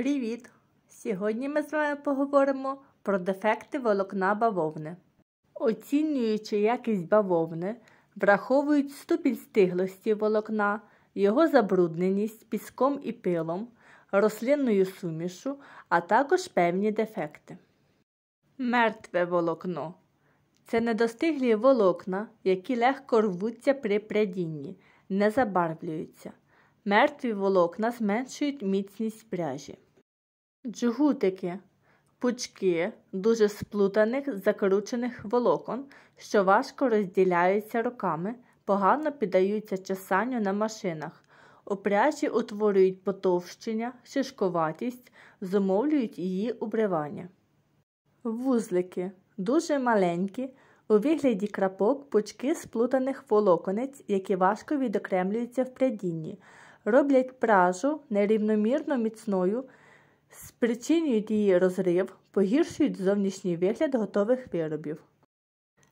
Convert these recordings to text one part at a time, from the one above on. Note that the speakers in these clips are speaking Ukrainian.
Привіт! Сьогодні ми з вами поговоримо про дефекти волокна бавовни. Оцінюючи якість бавовни, враховують ступінь стиглості волокна, його забрудненість піском і пилом, рослинною сумішу, а також певні дефекти. Мертве волокно це недостиглі волокна, які легко рвуться при прядінні, не забарвлюються. Мертві волокна зменшують міцність пряжі. Джгутики пучки дуже сплутаних, закручених волокон, що важко розділяються руками, погано піддаються чесанню на машинах. Опрячі утворюють потовщення, шишкуватість, зумовлюють її убривання. Вузлики дуже маленькі, у вигляді крапок пучки сплутаних волоконець, які важко відокремлюються в прядінні, роблять пражу нерівномірно міцною спричинюють її розрив, погіршують зовнішній вигляд готових виробів.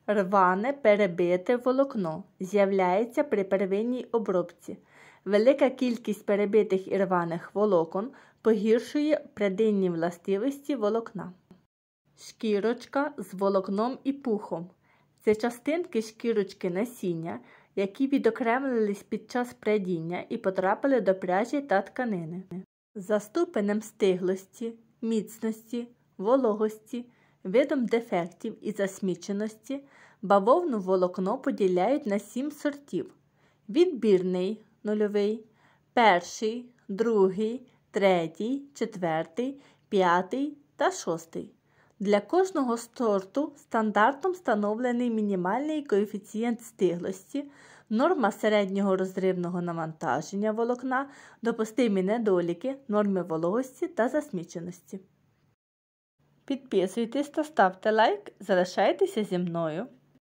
Рване перебите волокно з'являється при первинній обробці. Велика кількість перебитих і рваних волокон погіршує прединні властивості волокна. Шкірочка з волокном і пухом. Це частинки шкірочки насіння, які відокремлились під час прядіння і потрапили до пряжі та тканини. За ступенем стиглості, міцності, вологості, видом дефектів і засміченості бавовну волокно поділяють на сім сортів: відбірний нульовий, перший, другий, третій, четвертий, п'ятий та шостий. Для кожного сорту стандартом встановлений мінімальний коефіцієнт стиглості, норма середнього розривного навантаження волокна, допустимі недоліки, норми вологості та засміченості. Підписуйтесь та ставте лайк, залишайтеся зі мною.